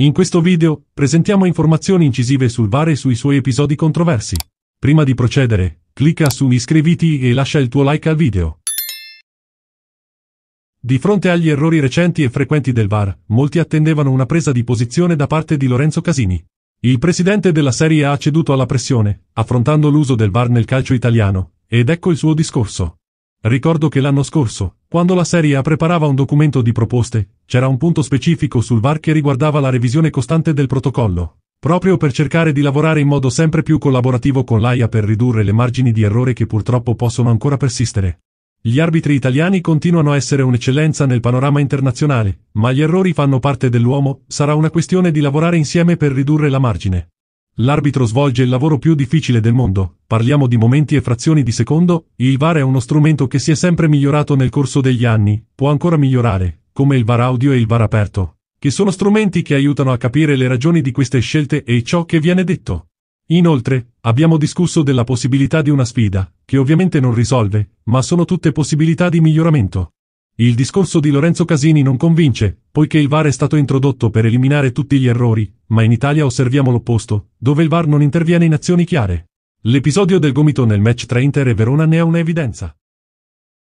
In questo video, presentiamo informazioni incisive sul VAR e sui suoi episodi controversi. Prima di procedere, clicca su iscriviti e lascia il tuo like al video. Di fronte agli errori recenti e frequenti del VAR, molti attendevano una presa di posizione da parte di Lorenzo Casini. Il presidente della Serie ha ceduto alla pressione, affrontando l'uso del VAR nel calcio italiano, ed ecco il suo discorso. Ricordo che l'anno scorso, quando la Serie A preparava un documento di proposte, c'era un punto specifico sul VAR che riguardava la revisione costante del protocollo, proprio per cercare di lavorare in modo sempre più collaborativo con l'AIA per ridurre le margini di errore che purtroppo possono ancora persistere. Gli arbitri italiani continuano a essere un'eccellenza nel panorama internazionale, ma gli errori fanno parte dell'uomo, sarà una questione di lavorare insieme per ridurre la margine. L'arbitro svolge il lavoro più difficile del mondo, parliamo di momenti e frazioni di secondo, il VAR è uno strumento che si è sempre migliorato nel corso degli anni, può ancora migliorare, come il VAR audio e il VAR aperto, che sono strumenti che aiutano a capire le ragioni di queste scelte e ciò che viene detto. Inoltre, abbiamo discusso della possibilità di una sfida, che ovviamente non risolve, ma sono tutte possibilità di miglioramento. Il discorso di Lorenzo Casini non convince, poiché il VAR è stato introdotto per eliminare tutti gli errori, ma in Italia osserviamo l'opposto, dove il VAR non interviene in azioni chiare. L'episodio del gomito nel match tra Inter e Verona ne è un'evidenza.